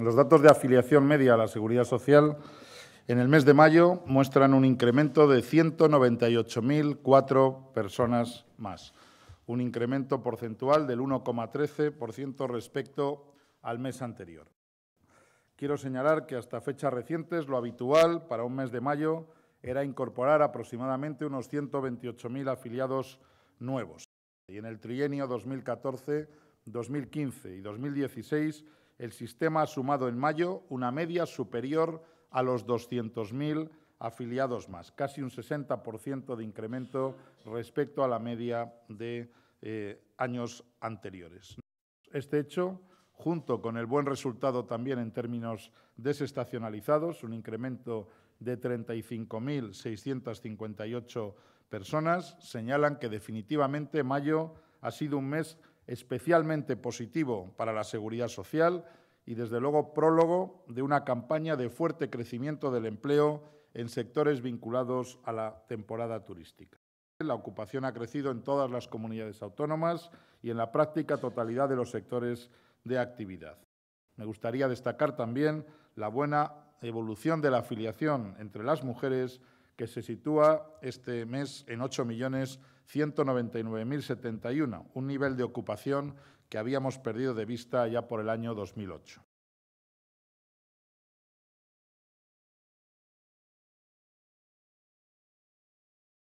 Los datos de afiliación media a la seguridad social en el mes de mayo muestran un incremento de 198.004 personas más, un incremento porcentual del 1,13% respecto al mes anterior. Quiero señalar que hasta fechas recientes lo habitual para un mes de mayo era incorporar aproximadamente unos 128.000 afiliados nuevos. Y en el trienio 2014, 2015 y 2016 el sistema ha sumado en mayo una media superior a los 200.000 afiliados más, casi un 60% de incremento respecto a la media de eh, años anteriores. Este hecho, junto con el buen resultado también en términos desestacionalizados, un incremento de 35.658 personas, señalan que definitivamente mayo ha sido un mes especialmente positivo para la seguridad social y, desde luego, prólogo de una campaña de fuerte crecimiento del empleo en sectores vinculados a la temporada turística. La ocupación ha crecido en todas las comunidades autónomas y en la práctica totalidad de los sectores de actividad. Me gustaría destacar también la buena evolución de la afiliación entre las mujeres, que se sitúa este mes en 8.199.071, un nivel de ocupación que habíamos perdido de vista ya por el año 2008.